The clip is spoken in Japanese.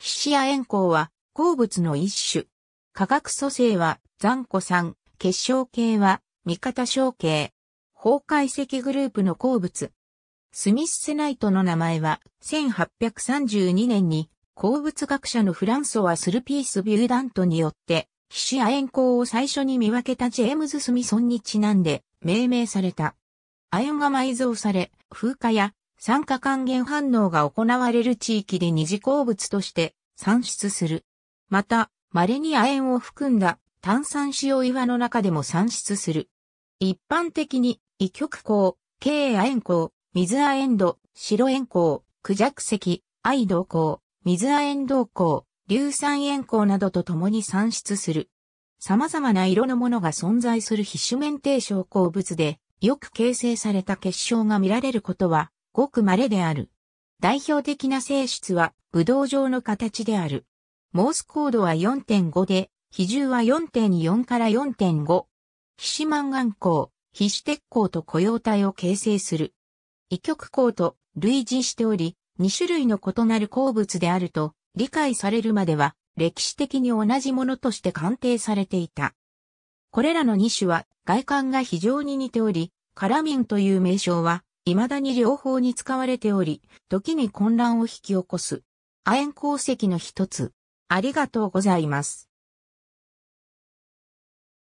皮脂ン塩鉱は鉱物の一種。化学組成は残固酸、結晶系は味方小系。崩壊石グループの鉱物。スミスセナイトの名前は1832年に鉱物学者のフランソワ・スルピース・ビューダントによって皮脂ン塩鉱を最初に見分けたジェームズ・スミソンにちなんで命名された。亜鉛が埋蔵され、風化や酸化還元反応が行われる地域で二次鉱物として産出する。また、稀に亜鉛を含んだ炭酸塩岩の中でも産出する。一般的に、異極光、軽亜鉛光、水亜鉛土、白鉛光、苦弱石、愛銅光、水亜鉛銅光、硫酸塩光などと共に産出する。様々な色のものが存在する非種面定症鉱物で、よく形成された結晶が見られることは、ごく稀である。代表的な性質は、ブドウ状の形である。モースコードは4.5で、比重は4.4から4.5。皮脂マンガン鋼、皮脂鉄鋼と雇用体を形成する。異極鋼と類似しており、2種類の異なる鉱物であると理解されるまでは、歴史的に同じものとして鑑定されていた。これらの2種は外観が非常に似ており、カラミンという名称は未だに両方に使われており、時に混乱を引き起こす。亜鉛鉱石の一つ。ありがとうございます。